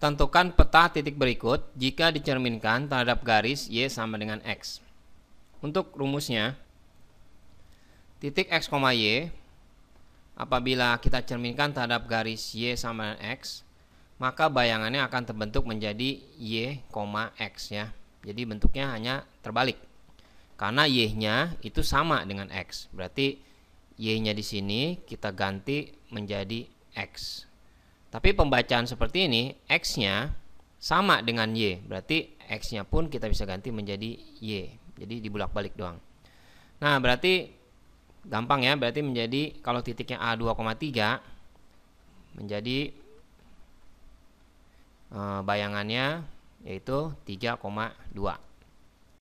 Tentukan peta titik berikut jika dicerminkan terhadap garis Y sama dengan X. Untuk rumusnya, titik X, Y apabila kita cerminkan terhadap garis Y sama dengan X, maka bayangannya akan terbentuk menjadi Y, X ya. Jadi bentuknya hanya terbalik. Karena Y-nya itu sama dengan X. Berarti Y-nya di sini kita ganti menjadi X. Tapi pembacaan seperti ini x-nya sama dengan y, berarti x-nya pun kita bisa ganti menjadi y. Jadi dibulak-balik doang. Nah, berarti gampang ya, berarti menjadi kalau titiknya A 2,3 menjadi e, bayangannya yaitu 3,2.